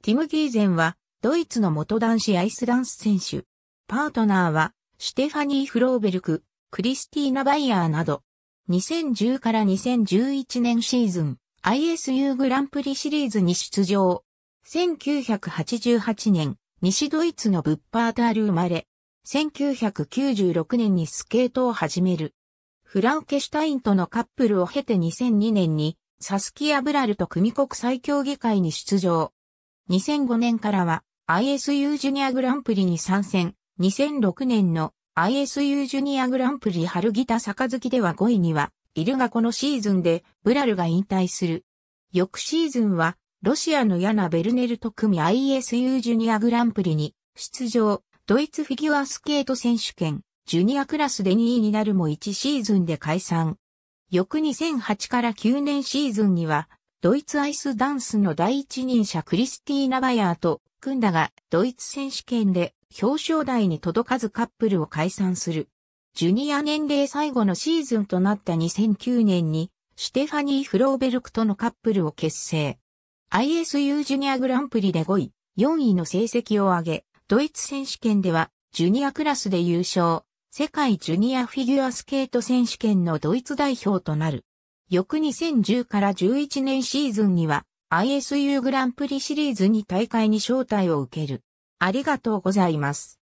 ティム・ギーゼンは、ドイツの元男子アイスダンス選手。パートナーは、シュテファニー・フローベルク、クリスティーナ・バイヤーなど、2010から2011年シーズン、ISU グランプリシリーズに出場。1988年、西ドイツのブッパータール生まれ、1996年にスケートを始める。フランケシュタインとのカップルを経て2002年に、サスキア・ブラルと組国際競技会に出場。2005年からは ISU ジュニアグランプリに参戦。2006年の ISU ジュニアグランプリ春ギタ杯では5位には、いるがこのシーズンでブラルが引退する。翌シーズンは、ロシアのヤナ・ベルネルと組 ISU ジュニアグランプリに出場、ドイツフィギュアスケート選手権、ジュニアクラスで2位になるも1シーズンで解散。翌2008から9年シーズンには、ドイツアイスダンスの第一人者クリスティーナ・バヤーと組んだが、ドイツ選手権で表彰台に届かずカップルを解散する。ジュニア年齢最後のシーズンとなった2009年に、ステファニー・フローベルクとのカップルを結成。ISU ジュニアグランプリで5位、4位の成績を上げ、ドイツ選手権では、ジュニアクラスで優勝、世界ジュニアフィギュアスケート選手権のドイツ代表となる。翌2010から11年シーズンには ISU グランプリシリーズに大会に招待を受ける。ありがとうございます。